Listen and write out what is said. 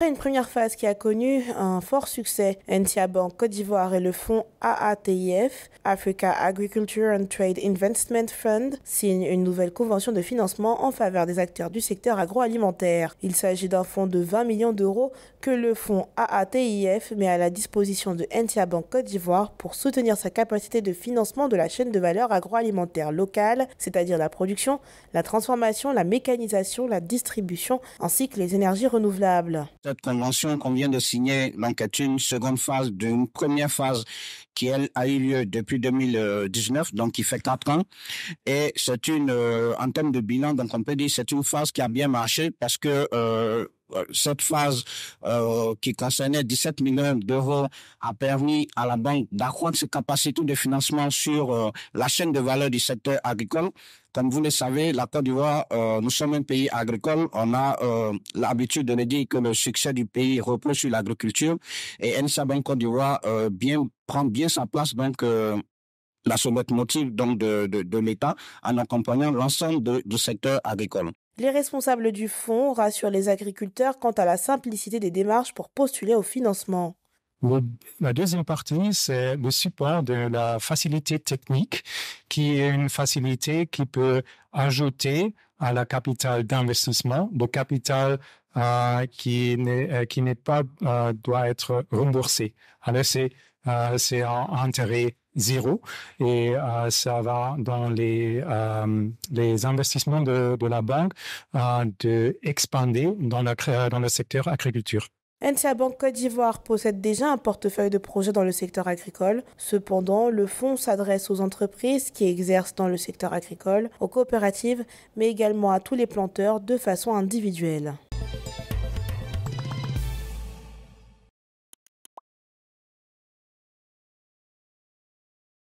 Après une première phase qui a connu un fort succès, NTIA Bank Côte d'Ivoire et le fonds AATIF, Africa Agriculture and Trade Investment Fund, signent une nouvelle convention de financement en faveur des acteurs du secteur agroalimentaire. Il s'agit d'un fonds de 20 millions d'euros que le fonds AATIF met à la disposition de NTIA Bank Côte d'Ivoire pour soutenir sa capacité de financement de la chaîne de valeur agroalimentaire locale, c'est-à-dire la production, la transformation, la mécanisation, la distribution ainsi que les énergies renouvelables cette convention qu'on vient de signer, donc est une seconde phase d'une première phase qui, elle, a eu lieu depuis 2019, donc qui fait quatre ans. Et c'est une, euh, en termes de bilan, donc on peut dire c'est une phase qui a bien marché parce que euh, euh, cette phase euh, qui concernait 17 millions d'euros a permis à la banque d'accroître ses capacités de financement sur euh, la chaîne de valeur du secteur agricole. Comme vous le savez, la Côte d'Ivoire, nous sommes un pays agricole. On a l'habitude de dire que le succès du pays repose sur l'agriculture. Et NSA Banque Côte d'Ivoire bien, prend bien sa place. dans la somme motive donc de, de l'État en accompagnant l'ensemble du secteur agricole. Les responsables du fonds rassurent les agriculteurs quant à la simplicité des démarches pour postuler au financement. La deuxième partie, c'est le support de la facilité technique, qui est une facilité qui peut ajouter à la capitale d'investissement, le capital euh, euh, qui n'est pas euh, doit être remboursé. Alors c'est c'est un intérêt zéro et euh, ça va dans les euh, les investissements de, de la banque euh, de expander dans dans le secteur agriculture. NCA Banque Côte d'Ivoire possède déjà un portefeuille de projets dans le secteur agricole. Cependant, le fonds s'adresse aux entreprises qui exercent dans le secteur agricole, aux coopératives, mais également à tous les planteurs de façon individuelle.